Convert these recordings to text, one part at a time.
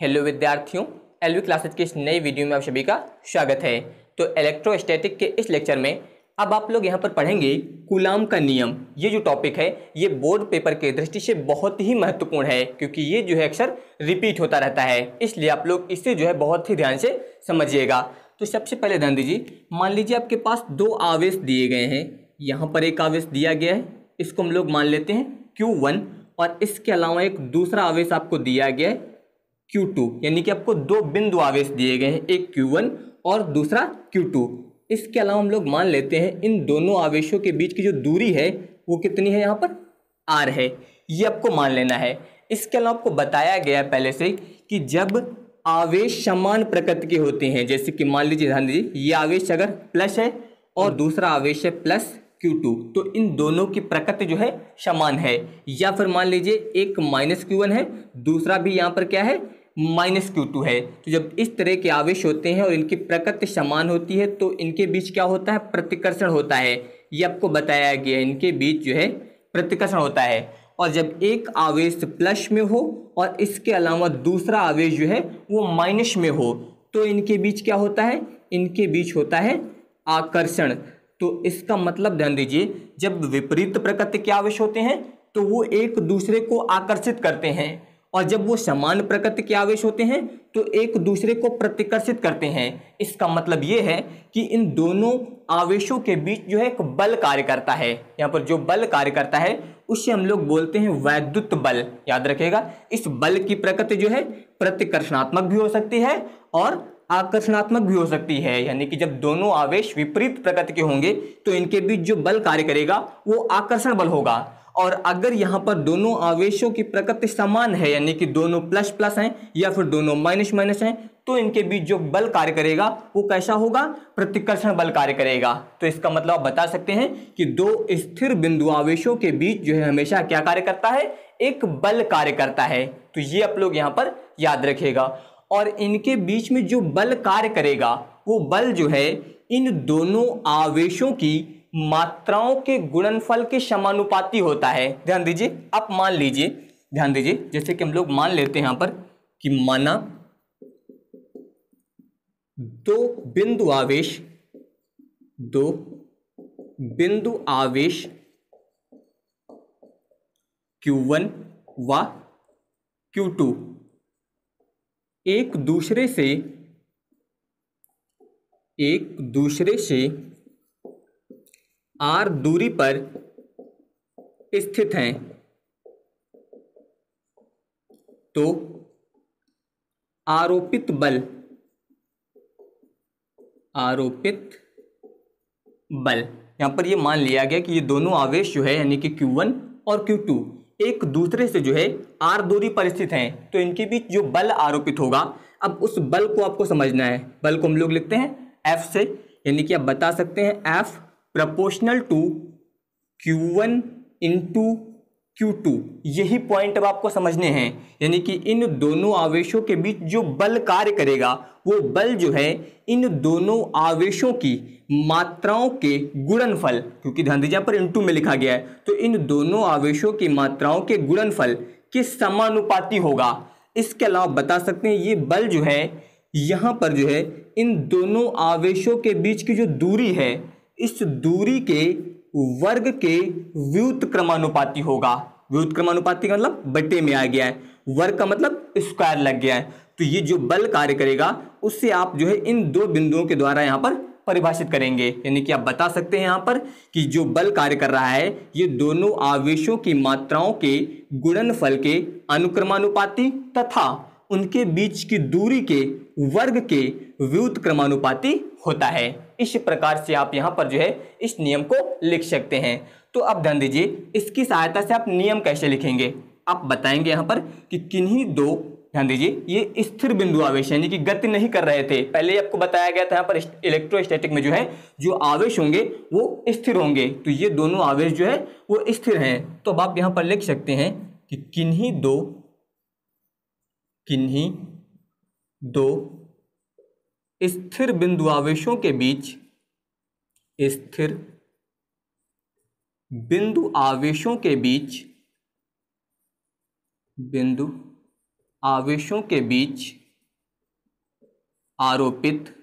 hello विद्यार्थियों LV classes के इस नई वीडियो में आप सभी का स्वागत है तो इलेक्ट्रोस्टैटिक के इस लेक्चर में अब आप लोग यहाँ पर पढ़ेंगे कुलाम का नियम ये जो टॉपिक है ये बोर्ड पेपर के दृष्टि से बहुत ही महत्वपूर्ण है क्योंकि ये जो है अक्सर रिपीट होता रहता है इसलिए आप लोग इसे जो है बहुत ही ध्यान से समझिएगा तो सबसे पहले ध्यान दीजिए मान लीजिए आपके पास दो आवेश दिए गए हैं यहाँ पर एक आवेश दिया गया है इसको हम लोग मान लेते हैं क्यू वन और इसके अलावा एक दूसरा आवेश आपको दिया गया है Q2 यानी कि आपको दो बिंदु आवेश दिए गए हैं एक Q1 और दूसरा Q2 इसके अलावा हम लोग मान लेते हैं इन दोनों आवेशों के बीच की जो दूरी है वो कितनी है यहाँ पर आर है ये आपको मान लेना है इसके अलावा आपको बताया गया है पहले से कि जब आवेश समान प्रकृति के होते हैं जैसे कि मान लीजिए ध्यान दीजिए ये आवेश अगर प्लस है और दूसरा आवेश है प्लस Q2 तो इन दोनों की प्रकृति जो है समान है या फिर मान लीजिए एक माइनस क्यू वन है दूसरा भी यहाँ पर क्या है माइनस क्यू टू है तो जब इस तरह के आवेश होते हैं और इनकी प्रकृति समान होती है तो इनके बीच क्या होता है प्रतिकर्षण होता है ये आपको बताया गया इनके बीच जो है प्रतिकर्षण होता है और जब एक आवेश प्लस में हो और इसके अलावा दूसरा आवेश जो है वो माइनस में हो तो इनके बीच क्या होता है इनके बीच होता है आकर्षण तो इसका मतलब ध्यान दीजिए जब विपरीत प्रकृति के आवेश होते हैं तो वो एक दूसरे को आकर्षित करते हैं और जब वो समान प्रकृति के आवेश होते हैं तो एक दूसरे को प्रतिकर्षित करते हैं इसका मतलब ये है कि इन दोनों आवेशों के बीच जो है एक बल कार्य करता है यहाँ पर जो बल कार्य करता है उसे हम लोग बोलते हैं वैद्युत बल याद रखेगा इस बल की प्रकृति जो है प्रतिकर्षणात्मक भी हो सकती है और आकर्षणात्मक भी हो सकती है यानी कि जब दोनों आवेश विपरीत प्रकृति के होंगे तो इनके बीच जो बल कार्य करेगा वो आकर्षण बल होगा और अगर यहाँ पर दोनों आवेशों की प्रकृति समान है यानी कि दोनों प्लस प्लस हैं या फिर दोनों माइनस माइनस हैं तो इनके बीच जो बल कार्य करेगा वो कैसा होगा प्रतिकर्षण बल कार्य करेगा तो इसका मतलब आप बता सकते हैं कि दो स्थिर बिंदु आवेशों के बीच जो है हमेशा क्या कार्य करता है एक बल कार्य करता है तो ये आप लोग यहाँ पर याद रखेगा और इनके बीच में जो बल कार्य करेगा वो बल जो है इन दोनों आवेशों की मात्राओं के गुणनफल के समानुपाती होता है ध्यान दीजिए आप मान लीजिए ध्यान दीजिए जैसे कि हम लोग मान लेते हैं यहां पर कि माना दो बिंदु आवेश दो बिंदु आवेश Q1 व Q2 एक दूसरे से एक दूसरे से आर दूरी पर स्थित हैं तो आरोपित बल आरोपित बल यहां पर यह मान लिया गया कि ये दोनों आवेश जो है यानी कि Q1 और Q2 एक दूसरे से जो है आर दूरी पर स्थित हैं तो इनके बीच जो बल आरोपित होगा अब उस बल को आपको समझना है बल को हम लोग लिखते हैं एफ से यानी कि आप बता सकते हैं F proportional to Q one into Q two यही पॉइंट अब आपको समझने हैं यानी कि इन दोनों आवेशों के बीच जो बल कार्य करेगा वो बल जो है इन दोनों आवेशों की मात्राओं के गुणनफल क्योंकि ध्यान दीजिए पर इंटू में लिखा गया है तो इन दोनों आवेशों की मात्राओं के गुणनफल के समानुपाती होगा इसके अलावा बता सकते हैं ये बल जो है यहाँ पर जो है इन दोनों आवेशों के बीच की जो दूरी है इस दूरी के वर्ग के व्युतक्रमानुपाती होगा व्युतक्रमानुपाती का मतलब बटे में आ गया है वर्ग का मतलब स्क्वायर लग गया है तो ये जो बल कार्य करेगा उससे आप जो है इन दो बिंदुओं के द्वारा यहाँ पर परिभाषित करेंगे यानी कि आप बता सकते हैं यहाँ पर कि जो बल कार्य कर रहा है ये दोनों आवेशों की मात्राओं के गुणनफल के अनुक्रमानुपाती तथा उनके बीच की दूरी के वर्ग के व्युत क्रमानुपाती होता है इस प्रकार से आप यहाँ पर जो है इस नियम को लिख सकते हैं तो अब ध्यान दीजिए इसकी सहायता से आप नियम कैसे लिखेंगे आप बताएंगे यहाँ पर कि किन्हीं दो ध्यान दीजिए ये स्थिर बिंदु आवेश यानी कि गति नहीं कर रहे थे पहले आपको बताया गया था यहाँ पर इलेक्ट्रोस्टैटिक में जो है जो आवेश होंगे वो स्थिर होंगे तो ये दोनों आवेश जो है वो स्थिर हैं तो अब आप यहाँ पर लिख सकते हैं कि किन्हीं दो किन्हीं दो स्थिर बिंदु आवेशों के बीच स्थिर बिंदु आवेशों के बीच बिंदु आवेशों के बीच आरोपित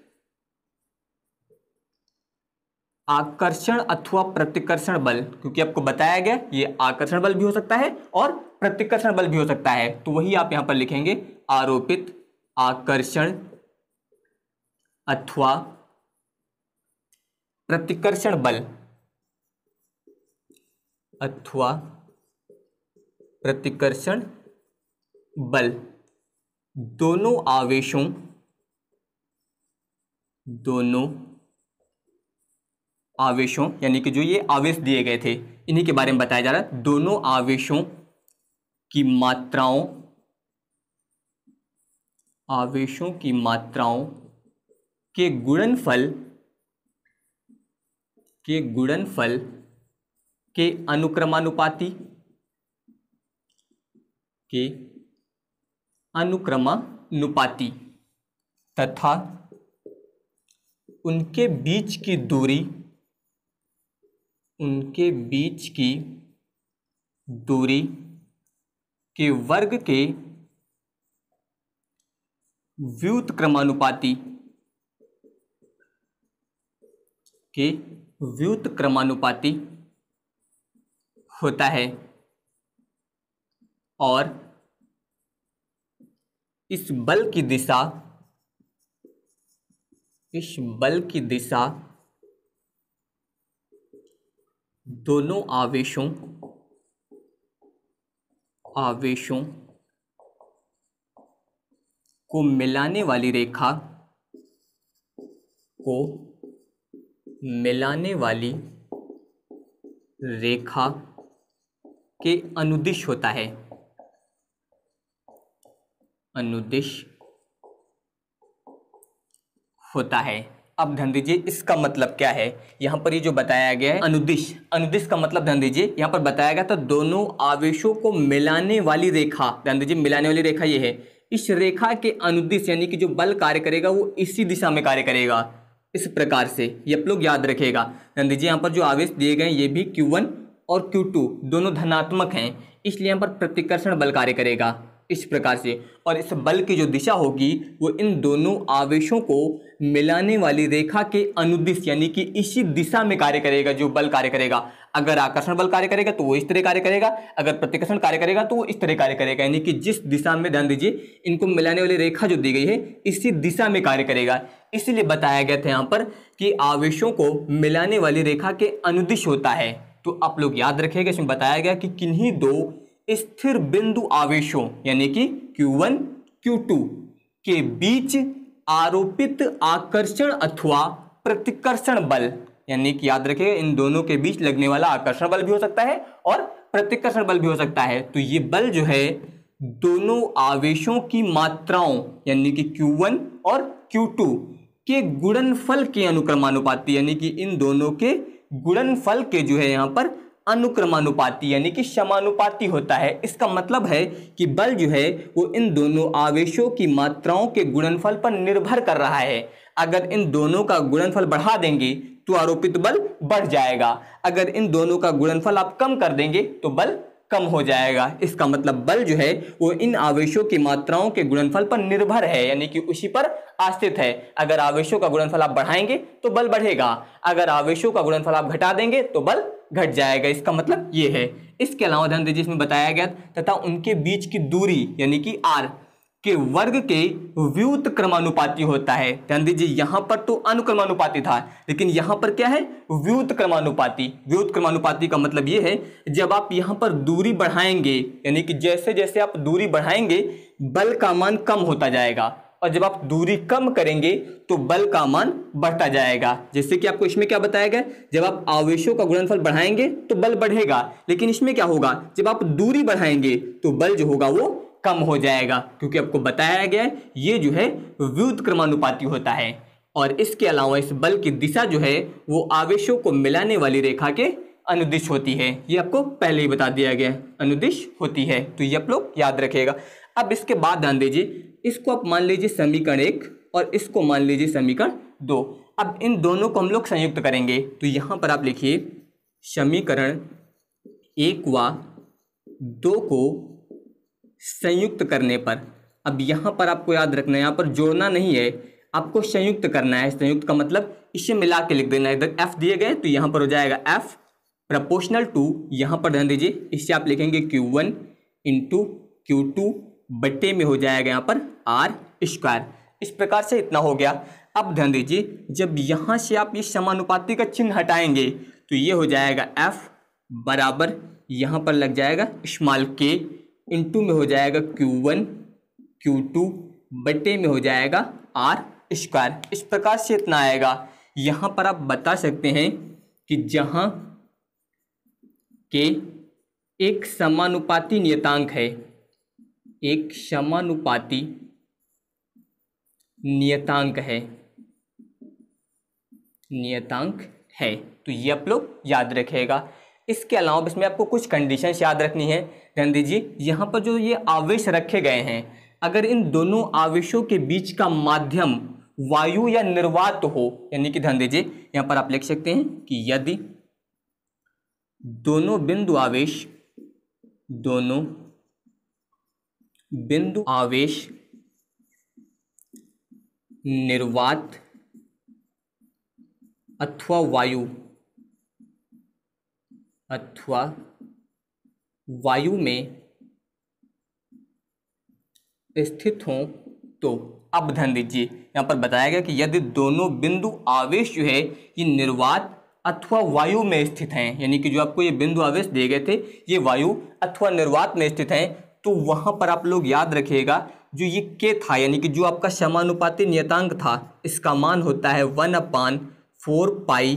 आकर्षण अथवा प्रतिकर्षण बल क्योंकि आपको बताया गया ये आकर्षण बल भी हो सकता है और प्रतिकर्षण बल भी हो सकता है तो वही आप यहां पर लिखेंगे आरोपित आकर्षण अथवा प्रतिकर्षण बल अथवा प्रतिकर्षण बल दोनों आवेशों दोनों आवेशों यानी कि जो ये आवेश दिए गए थे इन्हीं के बारे में बताया जा रहा है दोनों आवेशों की मात्राओं आवेशों की मात्राओं के गुणनफल के गुणनफल के अनुक्रमानुपाती के अनुक्रमानुपाती तथा उनके बीच की दूरी उनके बीच की दूरी के वर्ग के व्युत क्रमानुपाती कि व्युत क्रमानुपाती होता है और इस बल की दिशा इस बल की दिशा दोनों आवेशों आवेशों को मिलाने वाली रेखा को मिलाने वाली रेखा के अनुदिश होता है अनुदिश होता है अब ध्यान दीजिए इसका मतलब क्या है यहां पर ये यह जो बताया गया है अनुदिश अनुदिश का मतलब ध्यान दीजिए यहां पर बताया गया था दोनों आवेशों को मिलाने वाली रेखा ध्यान दीजिए मिलाने वाली रेखा ये है इस रेखा के अनुदिश यानी कि जो बल कार्य करेगा वो इसी दिशा में कार्य करेगा इस प्रकार से ये आप लोग याद रखेगा ध्यान दीजिए यहाँ पर जो आवेश दिए गए ये भी क्यू और क्यू दोनों धनात्मक हैं इसलिए यहाँ पर प्रतिकर्षण बल कार्य करेगा इस प्रकार से और इस बल की जो दिशा होगी वो इन दोनों आवेशों को मिलाने वाली रेखा के अनुदिश यानी कि इसी दिशा में कार्य करेगा जो बल कार्य करेगा अगर आकर्षण बल कार्य करेगा तो वो इस तरह कार्य करेगा अगर प्रतिकर्षण कार्य करेगा तो वो इस तरह कार्य करेगा यानी कि जिस दिशा में ध्यान दीजिए इनको मिलाने वाली रेखा जो दी गई है इसी दिशा में कार्य करेगा इसलिए बताया गया था यहाँ पर कि आवेशों को मिलाने वाली रेखा के अनुदिश होता है तो आप लोग याद रखेगा इसमें बताया गया कि किन्हीं दो स्थिर बिंदु आवेशों यानी कि Q1, Q2 के बीच आरोपित आकर्षण अथवा प्रतिकर्षण बल यानी कि याद रखें इन दोनों के बीच लगने वाला आकर्षण बल भी हो सकता है और प्रतिकर्षण बल भी हो सकता है तो ये बल जो है दोनों आवेशों की मात्राओं यानी कि Q1 और Q2 के गुणनफल के अनुक्रमानुपाती यानी कि इन दोनों के गुणनफल के जो है यहाँ पर अनुक्रमानुपाती यानी कि समानुपाती होता है इसका मतलब है कि बल जो है वो इन दोनों आवेशों की मात्राओं के गुणनफल पर निर्भर कर रहा है अगर इन दोनों का गुणनफल बढ़ा देंगे तो आरोपित बल बढ़ जाएगा अगर इन दोनों का गुणनफल आप कम कर देंगे तो बल कम हो जाएगा इसका मतलब बल जो है वो इन आवेशों की मात्राओं के गुणनफल पर निर्भर है यानी कि उसी पर आश्रित है अगर आवेशों का गुणनफल आप बढ़ाएंगे तो बल बढ़ेगा अगर आवेशों का गुणनफल आप घटा देंगे तो बल घट जाएगा इसका मतलब ये है इसके अलावा ध्यान दीजिए इसमें बताया गया तथा उनके बीच की दूरी यानी कि आर के वर्ग के व्युत क्रमानुपाती होता है ध्यान दीजिए यहाँ पर तो अनुक्रमानुपाती था लेकिन यहाँ पर क्या है व्युत क्रमानुपाती व्युत क्रमानुपाती का मतलब ये है जब आप यहाँ पर दूरी बढ़ाएंगे यानी कि जैसे जैसे आप दूरी बढ़ाएंगे बल का मान कम होता जाएगा और जब आप दूरी कम करेंगे तो बल का मान बढ़ता जाएगा जैसे कि आपको इसमें क्या बताया गया जब आप आवेशों का गुणनफल बढ़ाएंगे तो बल बढ़ेगा लेकिन इसमें क्या होगा जब आप दूरी बढ़ाएंगे तो बल जो होगा वो कम हो जाएगा क्योंकि आपको बताया गया ये जो है व्युत क्रमानुपाति होता है और इसके अलावा इस बल की दिशा जो है वो आवेशों को मिलाने वाली रेखा के अनुदिश होती है ये आपको पहले ही बता दिया गया अनुदिश होती है तो ये आप लोग याद रखेगा अब इसके बाद ध्यान दीजिए इसको आप मान लीजिए समीकरण एक और इसको मान लीजिए समीकरण दो अब इन दोनों को हम लोग संयुक्त करेंगे तो यहाँ पर आप लिखिए समीकरण एक व दो को संयुक्त करने पर अब यहाँ पर आपको याद रखना है यहाँ पर जोड़ना नहीं है आपको संयुक्त करना है संयुक्त का मतलब इसे मिला के लिख देना है इधर एफ दिए गए तो यहाँ पर हो जाएगा एफ प्रपोर्शनल टू यहाँ पर ध्यान दीजिए इससे आप लिखेंगे Q one into Q two बट्टे में हो जाएगा यहाँ पर आर स्क्वायर इस प्रकार से इतना हो गया अब ध्यान दीजिए जब यहाँ से आप ये समानुपाति का चिन्ह हटाएंगे तो ये हो जाएगा एफ बराबर यहाँ पर लग जाएगा स्मॉल के इंटू में हो जाएगा क्यू वन क्यू टू बटे में हो जाएगा आर स्क्वायर इस प्रकार से इतना आएगा यहाँ पर आप बता सकते हैं कि जहाँ के एक समानुपाती नियतांक है एक समानुपाती नियतांक है नियतांक है तो ये आप लोग याद रखेगा इसके अलावा इसमें आपको कुछ कंडीशन याद रखनी है ध्यान दीजिए यहाँ पर जो ये आवेश रखे गए हैं अगर इन दोनों आवेशों के बीच का माध्यम वायु या निर्वात हो यानी कि ध्यान दीजिए यहाँ पर आप लिख सकते हैं कि यदि दोनों बिंदु आवेश दोनों बिंदु आवेश निर्वात अथवा वायु अथवा वायु में स्थित हों तो अब ध्यान दीजिए यहाँ पर बताया गया कि यदि दोनों बिंदु आवेश जो है ये निर्वात अथवा वायु में स्थित हैं यानी कि जो आपको ये बिंदु आवेश दिए गए थे ये वायु अथवा निर्वात में स्थित हैं तो वहाँ पर आप लोग याद रखिएगा जो ये के था यानी कि जो आपका समानुपाती नियतांक था इसका मान होता है one upon four pi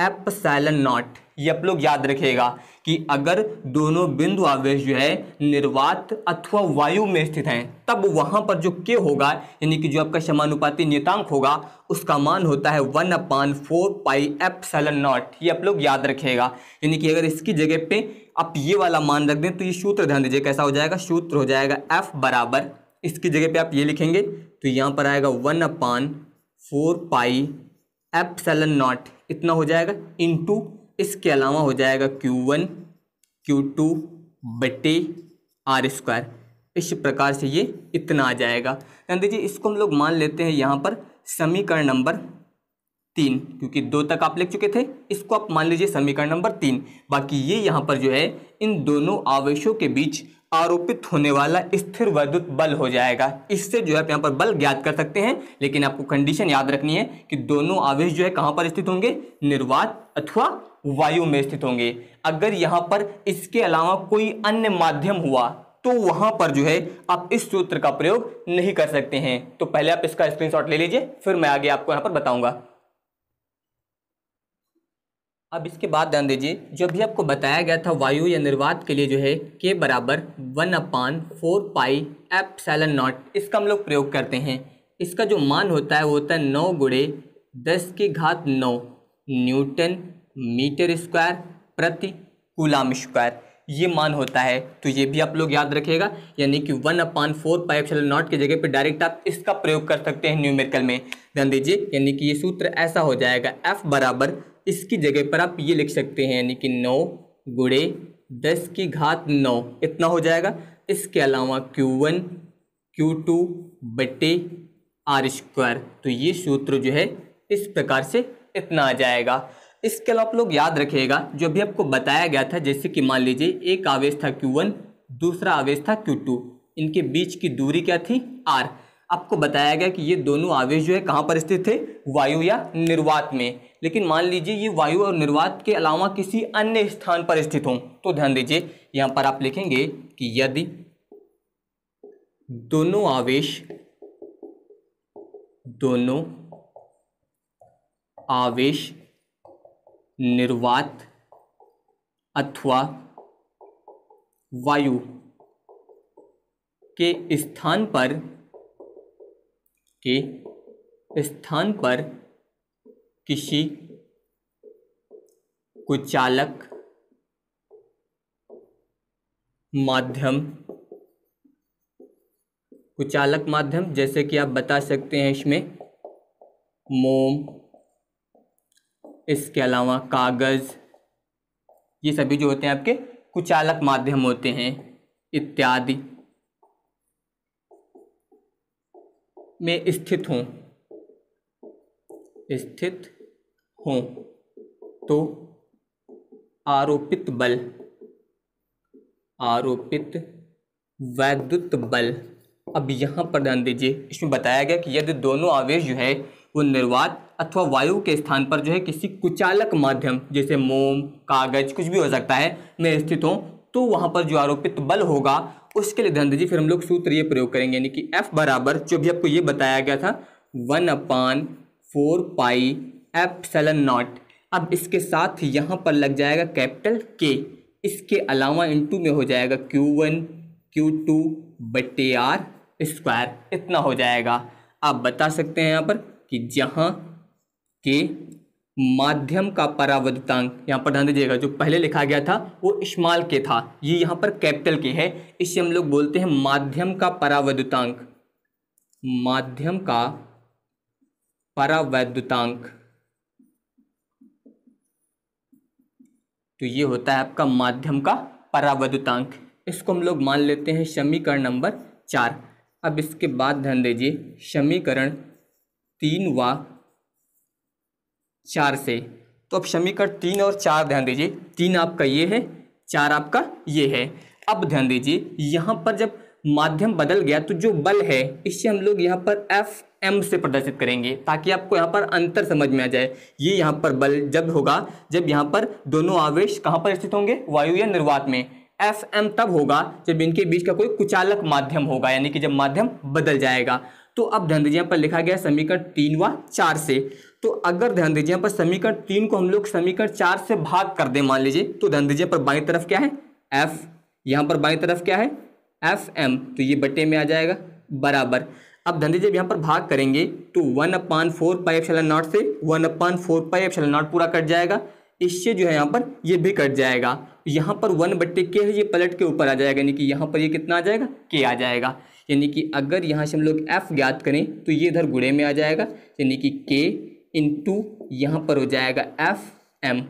epsilon naught ये आप लोग याद रखिएगा कि अगर दोनों बिंदु आवेश जो है निर्वात अथवा वायु में स्थित हैं तब वहाँ पर जो के होगा यानी कि जो आपका समानुपाती नियतांक होगा उसका मान होता है one upon four pi epsilon naught ये आप लोग याद रखिएगा यानी कि अगर इसकी जगह पे आप ये वाला मान रख दें तो ये सूत्र ध्यान दीजिए कैसा हो जाएगा सूत्र हो जाएगा एफ बराबर इसकी जगह पर आप ये लिखेंगे तो यहाँ पर आएगा one upon four pi epsilon naught इतना हो जाएगा इंटू इसके अलावा हो जाएगा क्यू वन क्यू टू बटे आर स्क्वायर इस प्रकार से ये इतना आ जाएगा नंदी जी इसको हम लोग मान लेते हैं यहाँ पर समीकरण नंबर तीन क्योंकि दो तक आप लिख चुके थे इसको आप मान लीजिए समीकरण नंबर तीन बाकी ये यहाँ पर जो है इन दोनों आवेशों के बीच आरोपित होने वाला स्थिर वैद्युत बल हो जाएगा इससे जो है आप यहाँ पर बल ज्ञात कर सकते हैं लेकिन आपको कंडीशन याद रखनी है कि दोनों आवेश जो है कहाँ पर स्थित होंगे निर्वात अथवा वायु में स्थित होंगे अगर यहाँ पर इसके अलावा कोई अन्य माध्यम हुआ तो वहाँ पर जो है आप इस सूत्र का प्रयोग नहीं कर सकते हैं तो पहले आप इसका स्क्रीनशॉट ले लीजिए फिर मैं आगे आपको यहाँ पर बताऊँगा अब इसके बाद ध्यान दीजिए जो भी आपको बताया गया था वायु या निर्वात के लिए जो है के बराबर one upon four pi epsilon naught इसका हम लोग प्रयोग करते हैं इसका जो मान होता है वो होता है नौ गुड़े दस के घात नौ न्यूटन मीटर स्क्वायर प्रति कूलाम स्क्वायर ये मान होता है तो ये भी आप लोग याद रखेगा यानी कि one upon four pi naught की जगह पे डायरेक्ट आप इसका प्रयोग कर सकते हैं न्यूमेरिकल में ध्यान दीजिए यानी कि ये सूत्र ऐसा हो जाएगा एफ बराबर इसकी जगह पर आप ये लिख सकते हैं यानी कि नौ गुड़े दस की घात नौ इतना हो जाएगा इसके अलावा क्यू वन क्यू टू बटे आर स्क्वायर तो ये सूत्र जो है इस प्रकार से इतना आ जाएगा इसके अलावा आप लोग याद रखिएगा जो भी आपको बताया गया था जैसे कि मान लीजिए एक आवेश था क्यू वन दूसरा आवेश था क्यू टू इनके बीच की दूरी क्या थी आर आपको बताया गया कि ये दोनों आवेश जो है कहाँ पर स्थित थे वायु या निर्वात में लेकिन मान लीजिए ये वायु और निर्वात के अलावा किसी अन्य स्थान पर स्थित हों तो ध्यान दीजिए यहाँ पर आप लिखेंगे कि यदि दोनों आवेश दोनों आवेश निर्वात अथवा वायु के स्थान पर के स्थान पर किसी कुचालक माध्यम कुचालक माध्यम जैसे कि आप बता सकते हैं इसमें मोम इसके अलावा कागज़ ये सभी जो होते हैं आपके कुचालक माध्यम होते हैं इत्यादि में स्थित हों स्थित हों तो आरोपित बल आरोपित वैद्युत बल अब यहाँ पर ध्यान दीजिए इसमें बताया गया कि यदि दोनों आवेश जो है वो निर्वात अथवा वायु के स्थान पर जो है किसी कुचालक माध्यम जैसे मोम कागज कुछ भी हो सकता है में स्थित हो तो वहाँ पर जो आरोपित बल होगा उसके लिए धन जी फिर हम लोग सूत्र ये प्रयोग करेंगे यानी कि एफ बराबर जो भी आपको ये बताया गया था one upon four pi epsilon naught अब इसके साथ यहाँ पर लग जाएगा कैपिटल के इसके अलावा इनटू में हो जाएगा क्यू वन क्यू टू बटे आर स्क्वायर इतना हो जाएगा आप बता सकते हैं यहाँ पर कि जहाँ के माध्यम का परावृत्तांक यहाँ पर ध्यान दीजिएगा जो पहले लिखा गया था वो इस्माल के था ये यहाँ पर कैपिटल के है इसे हम लोग बोलते हैं माध्यम का परावैद्युतांक माध्यम का परावैद्युतांक तो ये होता है आपका माध्यम का परावैद्युतांक इसको हम लोग मान लेते हैं समीकरण नंबर चार अब इसके बाद ध्यान दीजिए समीकरण तीन व चार से तो अब समीकरण तीन और चार ध्यान दीजिए तीन आपका ये है चार आपका ये है अब ध्यान दीजिए यहाँ पर जब माध्यम बदल गया तो जो बल है इसे हम लोग यहाँ पर एफ एम से प्रदर्शित करेंगे ताकि आपको यहाँ पर अंतर समझ में आ जाए ये यहाँ पर बल जब होगा जब यहाँ पर दोनों आवेश कहाँ पर स्थित होंगे वायु या निर्वात में एफ एम तब होगा जब इनके बीच का कोई कुचालक माध्यम होगा यानी कि जब माध्यम बदल जाएगा तो अब ध्यान दीजिए यहाँ पर लिखा गया समीकरण तीन व चार से तो अगर ध्यान दीजिए यहाँ पर समीकरण तीन को हम लोग समीकरण चार से भाग कर दें मान लीजिए तो ध्यान दीजिए पर बाई तरफ क्या है एफ यहाँ पर बाई तरफ क्या है एफ एम तो ये बटे में आ जाएगा बराबर अब धंधे दीजिए यहाँ पर भाग करेंगे तो one upon four pi F naught से one upon four pi F naught पूरा कट जाएगा इससे जो है यहाँ पर ये भी कट जाएगा यहाँ पर वन बट्टे के है ये पलट के ऊपर आ जाएगा यानी कि यहाँ पर ये कितना आ जाएगा के आ जाएगा यानी कि अगर यहाँ से हम लोग एफ ज्ञात करें तो ये इधर गुड़े में आ जाएगा यानी कि के इंटू यहाँ पर हो जाएगा एफ एम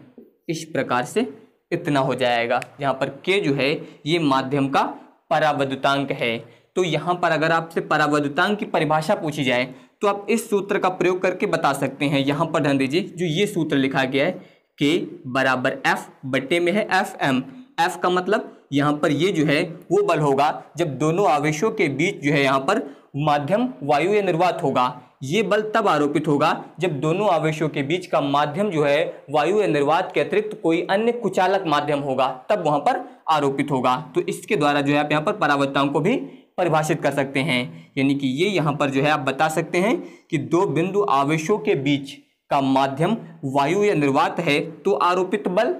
इस प्रकार से इतना हो जाएगा यहाँ पर के जो है ये माध्यम का परावधुतांक है तो यहाँ पर अगर आपसे परावधुतांक की परिभाषा पूछी जाए तो आप इस सूत्र का प्रयोग करके बता सकते हैं यहाँ पर ध्यान दीजिए जो ये सूत्र लिखा गया है के बराबर एफ बटे में है एफ एम एफ का मतलब यहाँ पर ये जो है वो बल होगा जब दोनों आवेशों के बीच जो है यहाँ पर माध्यम वायु निर्वात होगा ये बल तब आरोपित होगा जब दोनों आवेशों के बीच का माध्यम जो है वायु निर्वात के अतिरिक्त कोई अन्य कुचालक माध्यम होगा तब वहाँ पर आरोपित होगा तो इसके द्वारा जो है आप यहाँ पर परावर्तताओं को भी परिभाषित कर सकते हैं यानी कि ये यहाँ पर जो है आप बता सकते हैं कि दो बिंदु आवेशों के बीच का माध्यम वायु या निर्वात है तो आरोपित बल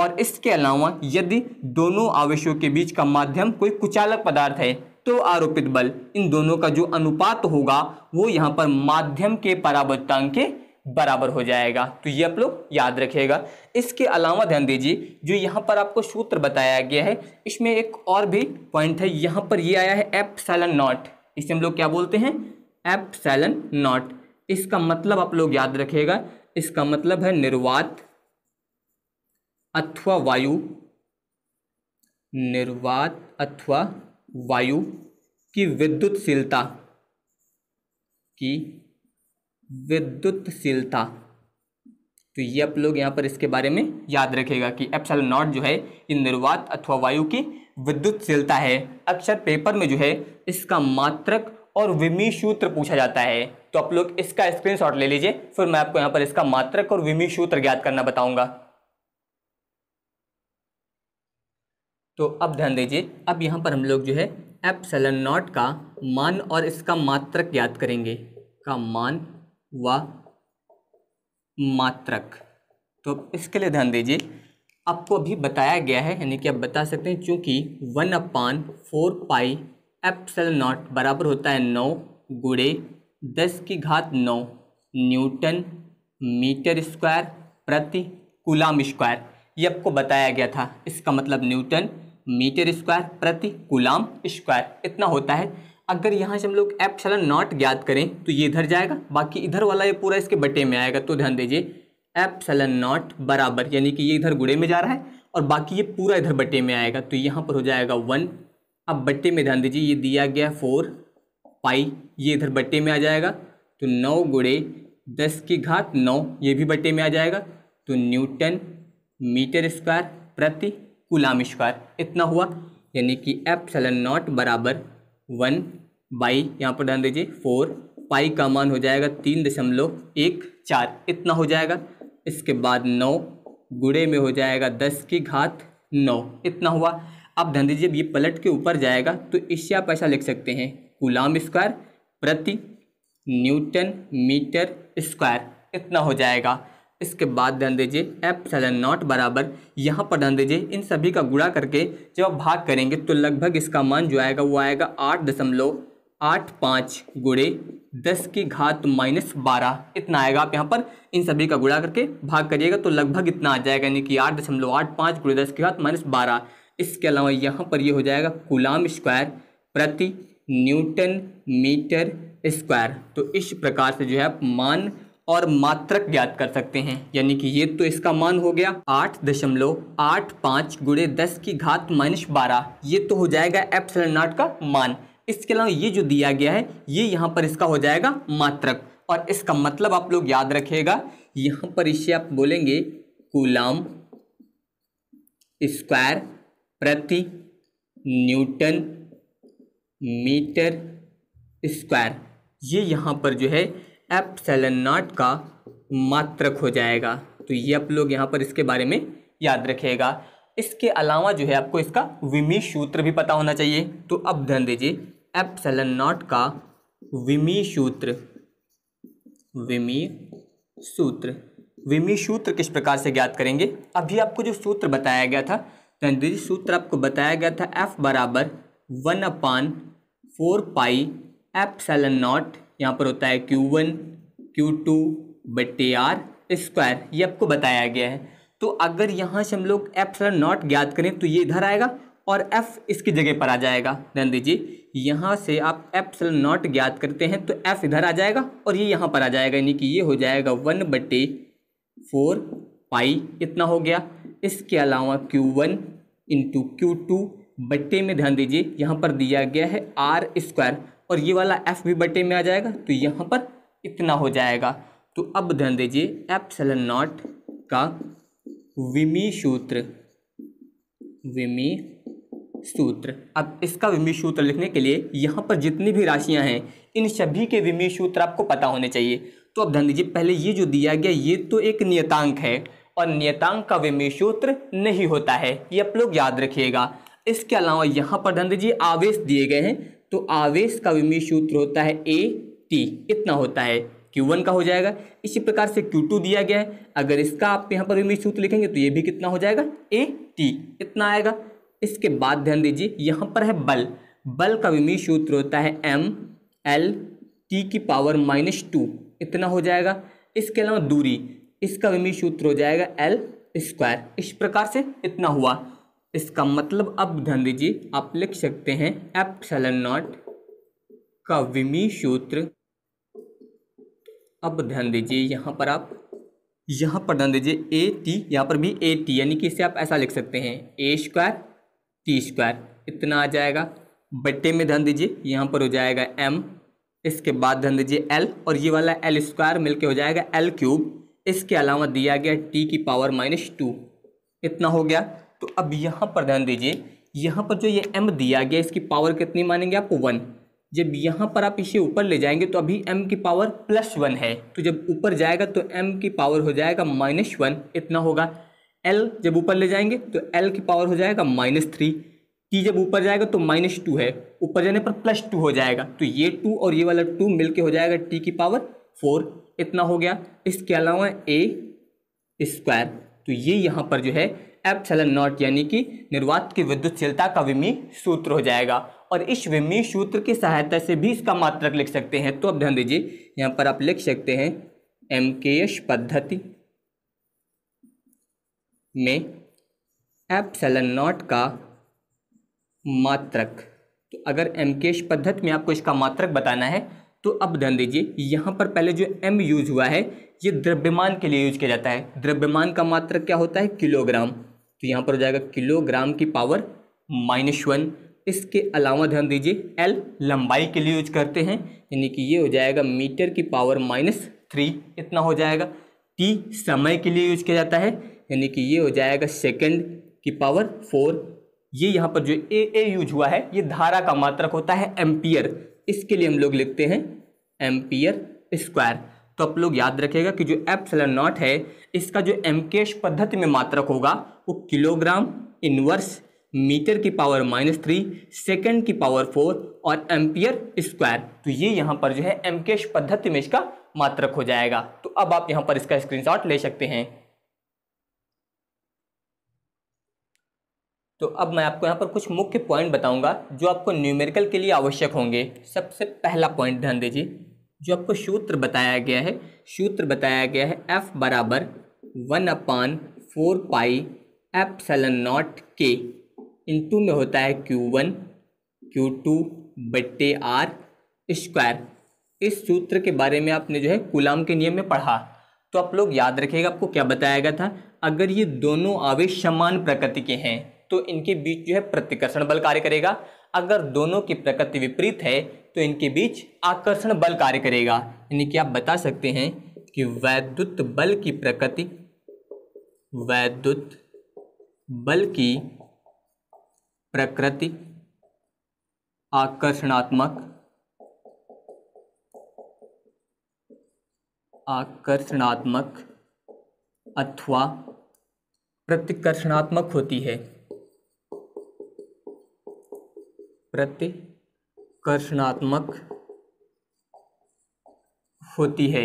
और इसके अलावा यदि दोनों आवेशों के बीच का माध्यम कोई कुचालक पदार्थ है तो आरोपित बल इन दोनों का जो अनुपात होगा वो यहाँ पर माध्यम के परावर्तन के बराबर हो जाएगा तो ये आप लोग याद रखिएगा इसके अलावा ध्यान दीजिए जो यहाँ पर आपको सूत्र बताया गया है इसमें एक और भी पॉइंट है यहाँ पर ये आया है एप सैलन नॉट इसे हम लोग क्या बोलते हैं एप सैलन नॉट इसका मतलब आप लोग याद रखिएगा इसका मतलब है निर्वात अथवा वायु निर्वात अथवा वायु की विद्युतशीलता की विद्युतशीलता तो ये आप लोग यहाँ पर इसके बारे में याद रखेगा कि एप्सल नॉट जो है ये निर्वात अथवा वायु की विद्युतशीलता है अक्सर पेपर में जो है इसका मात्रक और विमी सूत्र पूछा जाता है तो आप लोग इसका स्क्रीनशॉट ले लीजिए फिर मैं आपको यहाँ पर इसका मात्रक और विमी सूत्र ज्ञात करना बताऊंगा तो अब ध्यान दीजिए अब यहाँ पर हम लोग जो है एप्सलन नॉट का मान और इसका मात्रक याद करेंगे का मान व मात्रक तो इसके लिए ध्यान दीजिए आपको अभी बताया गया है यानी कि आप बता सकते हैं चूँकि one upon four pi epsilon naught बराबर होता है नौ गुड़े दस की घात नौ न्यूटन मीटर स्क्वायर प्रति कुलाम स्क्वायर ये आपको बताया गया था इसका मतलब न्यूटन मीटर स्क्वायर प्रति गुलाम स्क्वायर इतना होता है अगर यहाँ से हम लोग एप्सलन नॉट ज्ञात करें तो ये इधर जाएगा बाकी इधर वाला ये पूरा इसके बटे में आएगा तो ध्यान दीजिए एप्सलन नॉट बराबर यानी कि ये इधर गुड़े में जा रहा है और बाकी ये पूरा इधर बटे में आएगा तो यहाँ पर हो जाएगा वन अब बट्टे में ध्यान दीजिए ये दिया गया फोर पाई ये इधर बट्टे में आ जाएगा तो नौ गुड़े दस की घात नौ ये भी बट्टे में आ जाएगा तो न्यूटन मीटर स्क्वायर प्रति कुल आविष्कार इतना हुआ यानी कि एप्सलन नॉट बराबर वन बाई यहाँ पर ध्यान दीजिए फोर पाई का मान हो जाएगा तीन दशमलव एक चार इतना हो जाएगा इसके बाद नौ गुड़े में हो जाएगा दस की घात नौ इतना हुआ अब ध्यान दीजिए ये पलट के ऊपर जाएगा तो इससे आप ऐसा लिख सकते हैं गुलाम स्क्वायर प्रति न्यूटन मीटर स्क्वायर इतना हो जाएगा इसके बाद ध्यान दीजिए एप्सलन नॉट बराबर यहाँ पर ध्यान दीजिए इन सभी का गुणा करके जब आप भाग करेंगे तो लगभग इसका मान जो आएगा वो आएगा आठ दशमलव आठ पाँच गुड़े दस की घात माइनस बारह इतना आएगा आप यहाँ पर इन सभी का गुणा करके भाग करिएगा तो लगभग इतना आ जाएगा यानी कि आठ दशमलव आठ पाँच गुड़े दस की घात माइनस बारह इसके अलावा यहाँ पर ये यह हो जाएगा गुलाम स्क्वायर प्रति न्यूटन मीटर स्क्वायर तो इस प्रकार से जो है मान और मात्रक ज्ञात कर सकते हैं यानी कि ये तो इसका मान हो गया आठ दशमलव आठ पाँच गुड़े दस की घात माइनस बारह ये तो हो जाएगा एप्सलन नॉट का मान इसके अलावा ये जो दिया गया है ये यहाँ पर इसका हो जाएगा मात्रक और इसका मतलब आप लोग याद रखेगा यहाँ पर इसे आप बोलेंगे कुलाम स्क्वायर प्रति न्यूटन मीटर स्क्वायर ये यहाँ पर जो है एप्सलन नॉट का मात्रक हो जाएगा तो ये आप लोग यहाँ पर इसके बारे में याद रखिएगा इसके अलावा जो है आपको इसका विमी सूत्र भी पता होना चाहिए तो अब ध्यान दीजिए एप्सलन नॉट का विमी सूत्र विमी सूत्र विमी सूत्र किस प्रकार से ज्ञात करेंगे अभी आपको जो सूत्र बताया गया था ध्यान दीजिए सूत्र आपको बताया गया था एफ बराबर one upon four pi epsilon naught यहाँ पर होता है क्यू वन क्यू टू बटे आर स्क्वायर ये आपको बताया गया है तो अगर यहाँ से हम लोग एफ नॉट ज्ञात करें तो ये इधर आएगा और एफ इसकी जगह पर आ जाएगा ध्यान दीजिए यहाँ से आप एफ नॉट ज्ञात करते हैं तो एफ इधर आ जाएगा और ये यहाँ पर आ जाएगा यानी कि ये हो जाएगा वन बटे फोर पाई इतना हो गया इसके अलावा Q one into Q two बट्टे में ध्यान दीजिए यहाँ पर दिया गया है आर स्क्वायर और ये वाला एफ भी बटे में आ जाएगा तो यहाँ पर इतना हो जाएगा तो अब ध्यान दीजिए सेलन नॉट का विमी सूत्र विमी सूत्र अब इसका विमी सूत्र लिखने के लिए यहाँ पर जितनी भी राशियाँ हैं इन सभी के विमी सूत्र आपको पता होने चाहिए तो अब ध्यान दीजिए पहले ये जो दिया गया ये तो एक नियतांक है और नियतांक का विमी सूत्र नहीं होता है ये आप लोग याद रखिएगा इसके अलावा यहाँ पर ध्यान दीजिए आवेश दिए गए हैं तो आवेश का विमीय सूत्र होता है ए टी कितना होता है क्यू वन का हो जाएगा इसी प्रकार से क्यू टू दिया गया है अगर इसका आप यहाँ पर विमीय सूत्र लिखेंगे तो ये भी कितना हो जाएगा ए टी कितना आएगा इसके बाद ध्यान दीजिए यहाँ पर है बल बल का विमीय सूत्र होता है एम एल टी की पावर माइनस टू इतना हो जाएगा इसके अलावा दूरी इसका विमीय सूत्र हो जाएगा एल स्क्वायर इस प्रकार से इतना हुआ इसका मतलब अब ध्यान दीजिए आप लिख सकते हैं एप्सलन नॉट का विमी सूत्र अब ध्यान दीजिए यहाँ पर आप यहाँ पर ध्यान दीजिए ए टी यहाँ पर भी ए टी यानी कि इसे आप ऐसा लिख सकते हैं ए स्क्वायर टी स्क्वायर इतना आ जाएगा बट्टे में ध्यान दीजिए यहाँ पर हो जाएगा एम इसके बाद ध्यान दीजिए एल और ये वाला एल स्क्वायर मिलकर हो जाएगा एल क्यूब इसके अलावा दिया गया टी की पावर माइनस टू इतना हो गया तो अब यहाँ पर ध्यान दीजिए यहाँ पर जो ये एम दिया गया इसकी पावर कितनी मानेंगे आप वन जब यहाँ पर आप इसे ऊपर ले जाएंगे तो अभी m की पावर प्लस वन है तो जब ऊपर जाएगा तो m की पावर हो जाएगा माइनस वन इतना होगा l जब ऊपर ले जाएंगे तो l की पावर हो जाएगा माइनस थ्री t जब ऊपर जाएगा तो माइनस टू है ऊपर जाने पर प्लस टू हो जाएगा तो ये टू और ये वाला टू मिलके हो जाएगा t की पावर फोर इतना हो गया इसके अलावा ए स्क्वायर तो ये यहाँ पर जो है एप्सलन नॉट यानी कि निर्वात की विद्युतशीलता का विमी सूत्र हो जाएगा और इस विमी सूत्र की सहायता से भी इसका मात्रक लिख सकते हैं तो अब ध्यान दीजिए यहाँ पर आप लिख सकते हैं एम के एस पद्धति में एप्सलन नॉट का मात्रक तो अगर एम के एस पद्धति में आपको इसका मात्रक बताना है तो अब ध्यान दीजिए यहाँ पर पहले जो एम यूज हुआ है ये द्रव्यमान के लिए यूज किया जाता है द्रव्यमान का मात्रक क्या होता है किलोग्राम तो यहाँ पर हो जाएगा किलोग्राम की पावर माइनस वन इसके अलावा ध्यान दीजिए एल लंबाई के लिए यूज करते हैं यानी कि ये हो जाएगा मीटर की पावर माइनस थ्री इतना हो जाएगा टी समय के लिए यूज किया जाता है यानी कि ये हो जाएगा सेकेंड की पावर फोर ये यहाँ पर जो ए ए यूज हुआ है ये धारा का मात्रक होता है एम्पियर इसके लिए हम लोग लिखते हैं एम्पियर स्क्वायर तो आप लोग याद रखेगा कि जो एप्सलन नॉट है इसका जो एमकेश पद्धति में मात्रक होगा वो किलोग्राम इनवर्स मीटर की पावर माइनस थ्री सेकेंड की पावर फोर और एम्पियर स्क्वायर तो ये यहाँ पर जो है एमकेश पद्धति में इसका मात्रक हो जाएगा तो अब आप यहाँ पर इसका स्क्रीनशॉट ले सकते हैं तो अब मैं आपको यहाँ पर कुछ मुख्य पॉइंट बताऊंगा जो आपको न्यूमेरिकल के लिए आवश्यक होंगे सबसे पहला पॉइंट ध्यान दीजिए जो आपको सूत्र बताया गया है सूत्र बताया गया है एफ बराबर one upon four pi epsilon naught के इंटू में होता है क्यू वन क्यू टू बट्टे आर स्क्वायर इस सूत्र के बारे में आपने जो है गुलाम के नियम में पढ़ा तो आप लोग याद रखिएगा आपको क्या बताया गया था अगर ये दोनों आवेश समान प्रकृति के हैं तो इनके बीच जो है प्रतिकर्षण बल कार्य करेगा अगर दोनों की प्रकृति विपरीत है तो इनके बीच आकर्षण बल कार्य करेगा यानी कि आप बता सकते हैं कि वैद्युत बल की प्रकृति वैद्युत बल की प्रकृति आकर्षणात्मक आकर्षणात्मक अथवा प्रतिकर्षणात्मक होती है प्रतिकर्षणात्मक होती है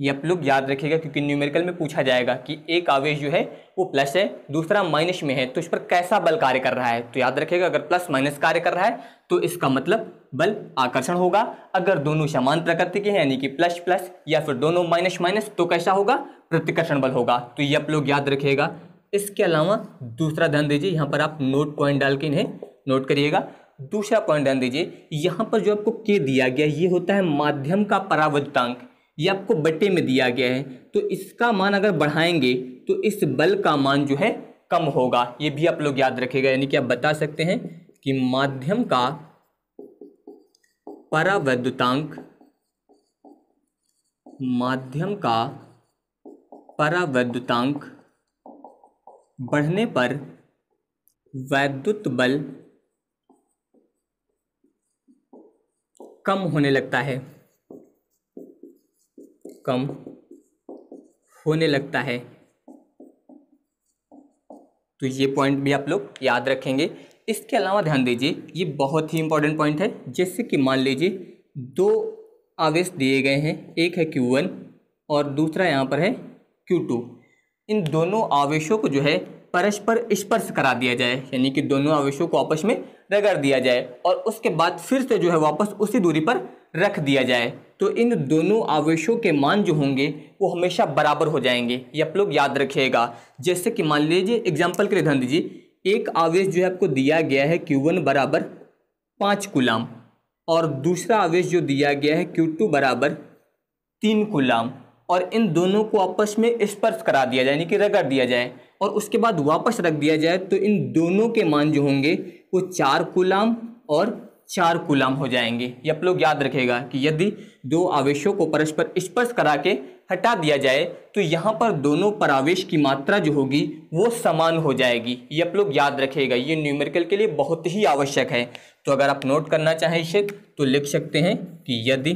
ये आप लोग याद रखिएगा क्योंकि न्यूमेरिकल में पूछा जाएगा कि एक आवेश जो है वो प्लस है दूसरा माइनस में है तो इस पर कैसा बल कार्य कर रहा है तो याद रखिएगा अगर प्लस माइनस कार्य कर रहा है तो इसका मतलब बल आकर्षण होगा अगर दोनों समान प्रकृति के हैं यानी कि प्लस प्लस या फिर दोनों माइनस माइनस तो कैसा होगा प्रतिकर्षण बल होगा तो ये आप लोग याद रखिएगा इसके अलावा दूसरा ध्यान दीजिए यहाँ पर आप नोट कॉइन डाल के इन्हें नोट करिएगा दूसरा पॉइंट ध्यान दीजिए यहाँ पर जो आपको के दिया गया ये होता है माध्यम का परावृत्तांक ये आपको बटे में दिया गया है तो इसका मान अगर बढ़ाएंगे तो इस बल का मान जो है कम होगा ये भी आप लोग याद रखेगा यानी कि आप बता सकते हैं कि माध्यम का परावैद्युतांक माध्यम का परावैद्युतांक बढ़ने पर वैद्युत बल कम होने लगता है कम होने लगता है तो ये पॉइंट भी आप लोग याद रखेंगे इसके अलावा ध्यान दीजिए ये बहुत ही इंपॉर्टेंट पॉइंट है जैसे कि मान लीजिए दो आवेश दिए गए हैं एक है Q1 और दूसरा यहाँ पर है Q2 इन दोनों आवेशों को जो है परस्पर स्पर्श करा दिया जाए यानी कि दोनों आवेशों को आपस में रगड़ दिया जाए और उसके बाद फिर से जो है वापस उसी दूरी पर रख दिया जाए तो इन दोनों आवेशों के मान जो होंगे वो हमेशा बराबर हो जाएंगे ये आप लोग याद रखिएगा जैसे कि मान लीजिए एग्जाम्पल के लिए ध्यान दीजिए एक आवेश जो है आपको दिया गया है क्यू वन बराबर पाँच कुलाम और दूसरा आवेश जो दिया गया है क्यू टू बराबर तीन कुलाम और इन दोनों को आपस में स्पर्श करा दिया जाए यानी कि रगड़ दिया जाए और उसके बाद वापस रख दिया जाए तो इन दोनों के मान जो होंगे वो चार कुलाम और चार कुलाम हो जाएंगे ये आप लोग याद रखेगा कि यदि दो आवेशों को परस्पर स्पर्श करा के हटा दिया जाए तो यहाँ पर दोनों परावेश की मात्रा जो होगी वो समान हो जाएगी ये आप लोग याद रखेगा ये न्यूमेरिकल के लिए बहुत ही आवश्यक है तो अगर आप नोट करना चाहें इसे तो लिख सकते हैं कि यदि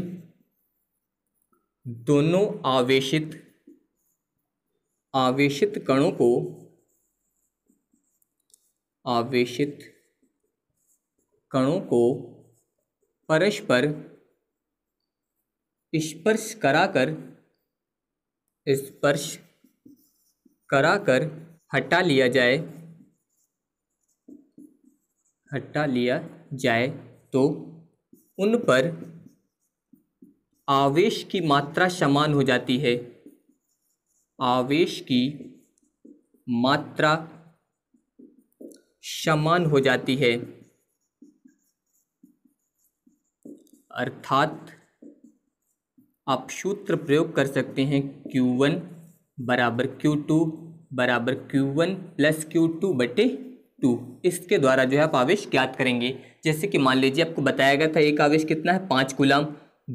दोनों आवेशित आवेशित कणों को आवेशित कणों को परस्पर स्पर्श कराकर स्पर्श कराकर हटा लिया जाए हटा लिया जाए तो उन पर आवेश की मात्रा समान हो जाती है आवेश की मात्रा समान हो जाती है अर्थात आप सूत्र प्रयोग कर सकते हैं Q1 बराबर Q2 बराबर Q1 प्लस क्यू टू बटे टू इसके द्वारा जो है आप आवेश ज्ञात करेंगे जैसे कि मान लीजिए आपको बताया गया था एक आवेश कितना है पाँच गुलाम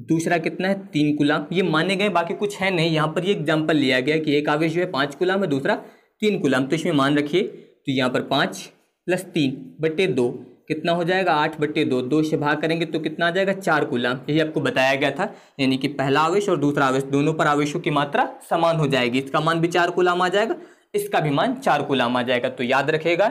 दूसरा कितना है तीन कुलाम ये माने गए बाकी कुछ है नहीं यहाँ पर ये एग्जाम्पल लिया गया कि एक आवेश जो है पाँच कुलाम है दूसरा तीन कुलाम तो इसमें मान रखिए तो यहाँ पर पाँच प्लस तीन बटे दो कितना हो जाएगा आठ बट्टे दो दो से भाग करेंगे तो कितना आ जाएगा चार कुलाम यही आपको बताया गया था यानी कि पहला आवेश और दूसरा आवेश दोनों पर आवेशों की मात्रा समान हो जाएगी इसका मान भी चार कुलाम आ जाएगा इसका भी मान चार कुलाम आ जाएगा तो याद रखेगा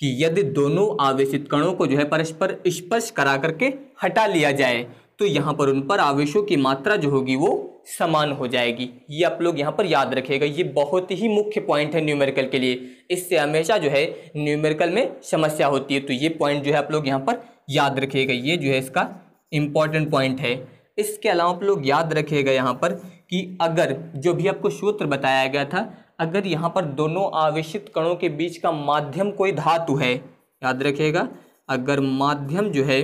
कि यदि दोनों आवेशित कणों को जो है परस्पर स्पर्श करा करके हटा लिया जाए तो यहाँ पर उन पर आवेशों की मात्रा जो होगी वो समान हो जाएगी ये आप लोग यहाँ पर याद रखिएगा ये बहुत ही मुख्य पॉइंट है न्यूमेरिकल के लिए इससे हमेशा जो है न्यूमेरिकल में समस्या होती है तो ये पॉइंट जो है आप लोग यहाँ पर याद रखिएगा ये जो है इसका इम्पॉर्टेंट पॉइंट है इसके अलावा आप लोग याद रखिएगा यहाँ पर कि अगर जो भी आपको सूत्र बताया गया था अगर यहाँ पर दोनों आवेशित कणों के बीच का माध्यम कोई धातु है याद रखिएगा अगर माध्यम जो है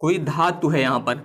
कोई धातु है यहाँ पर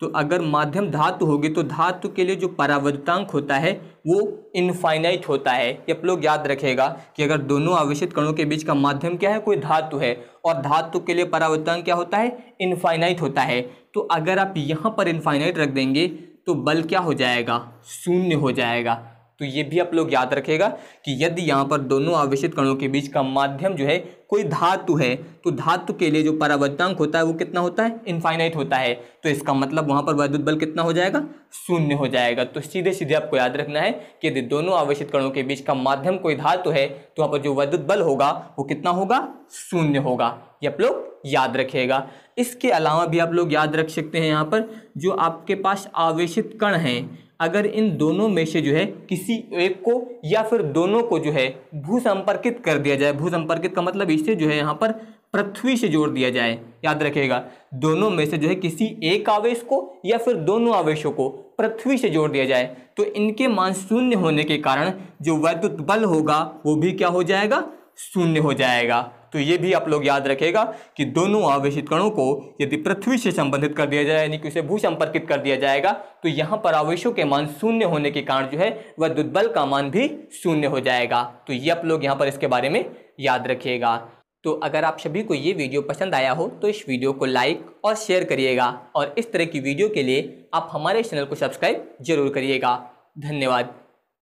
तो अगर माध्यम धातु होगी तो धातु के लिए जो परावर्तांक होता है वो इनफाइनाइट होता है ये आप लोग याद रखेगा कि अगर दोनों आवेशित कणों के बीच का माध्यम क्या है कोई धातु है और धातु के लिए परावर्तांक क्या होता है इनफाइनाइट होता है तो अगर आप यहाँ पर इनफाइनाइट रख देंगे तो बल क्या हो जाएगा शून्य हो जाएगा तो ये भी आप लोग याद रखेगा कि यदि यहाँ पर दोनों आवेशित कणों के बीच का माध्यम जो है कोई धातु है तो धातु के लिए जो परावर्तांक होता है वो कितना होता है इनफाइनाइट होता है तो इसका मतलब वहाँ पर वैद्युत बल कितना हो जाएगा शून्य हो जाएगा तो सीधे सीधे आपको याद रखना है कि यदि दोनों आवेशित कणों के बीच का माध्यम कोई धातु है तो वहाँ पर जो वैद्युत बल होगा वो कितना होगा शून्य होगा ये आप लोग याद रखिएगा इसके अलावा भी आप लोग याद रख सकते हैं यहाँ पर जो आपके पास आवेशित कण हैं अगर इन दोनों में से जो है किसी एक को या फिर दोनों को जो है भू संपर्कित कर दिया जाए भू संपर्कित का मतलब इससे जो है यहाँ पर पृथ्वी से जोड़ दिया जाए याद रखेगा दोनों में से जो है किसी एक आवेश को या फिर दोनों आवेशों को पृथ्वी से जोड़ दिया जाए तो इनके मान शून्य होने के कारण जो वैद्युत बल होगा वो भी क्या हो जाएगा शून्य हो जाएगा तो ये भी आप लोग याद रखेगा कि दोनों आवेशित कणों को यदि पृथ्वी से संबंधित कर दिया जाए यानी कि उसे भू संपर्कित कर दिया जाएगा तो यहाँ पर आवेशों के मान शून्य होने के कारण जो है वह दुर्बल का मान भी शून्य हो जाएगा तो ये आप लोग यहाँ पर इसके बारे में याद रखिएगा तो अगर आप सभी को ये वीडियो पसंद आया हो तो इस वीडियो को लाइक और शेयर करिएगा और इस तरह की वीडियो के लिए आप हमारे चैनल को सब्सक्राइब जरूर करिएगा धन्यवाद